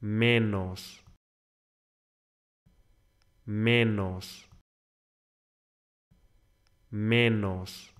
menos, menos, menos.